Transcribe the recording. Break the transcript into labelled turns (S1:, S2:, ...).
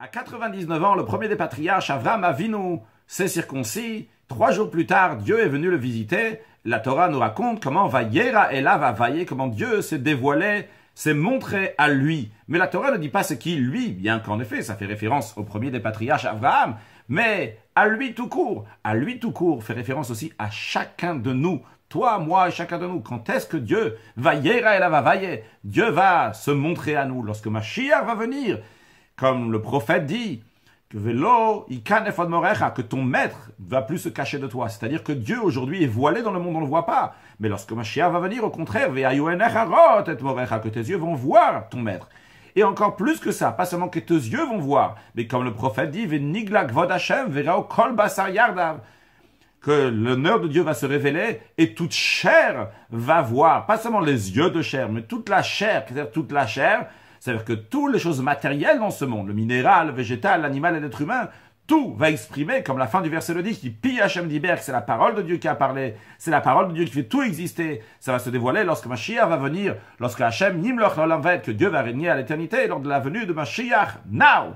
S1: À 99 ans, le premier des patriarches, Avram Avinu, s'est circoncis. Trois jours plus tard, Dieu est venu le visiter. La Torah nous raconte comment Vayera va vailler, comment Dieu s'est dévoilé, s'est montré à lui. Mais la Torah ne dit pas ce qui lui, bien qu'en effet, ça fait référence au premier des patriarches, Avraham, mais à lui tout court. À lui tout court fait référence aussi à chacun de nous. Toi, moi et chacun de nous. Quand est-ce que Dieu, Vayera va vailler Dieu va se montrer à nous lorsque Mashiach va venir comme le prophète dit, que velo, que ton maître va plus se cacher de toi. C'est-à-dire que Dieu aujourd'hui est voilé dans le monde, on ne le voit pas. Mais lorsque Mashiach va venir, au contraire, que tes yeux vont voir ton maître. Et encore plus que ça, pas seulement que tes yeux vont voir, mais comme le prophète dit, que l'honneur de Dieu va se révéler et toute chair va voir, pas seulement les yeux de chair, mais toute la chair, c'est-à-dire toute la chair, c'est-à-dire que toutes les choses matérielles dans ce monde, le minéral, le végétal, l'animal et l'être humain, tout va exprimer, comme la fin du verset le dit, qui pille Hachem d'Iber, c'est la parole de Dieu qui a parlé, c'est la parole de Dieu qui fait tout exister. Ça va se dévoiler lorsque Mashiach va venir, lorsque Hachem, Nimloch, que Dieu va régner à l'éternité, lors de la venue de Mashiach, now!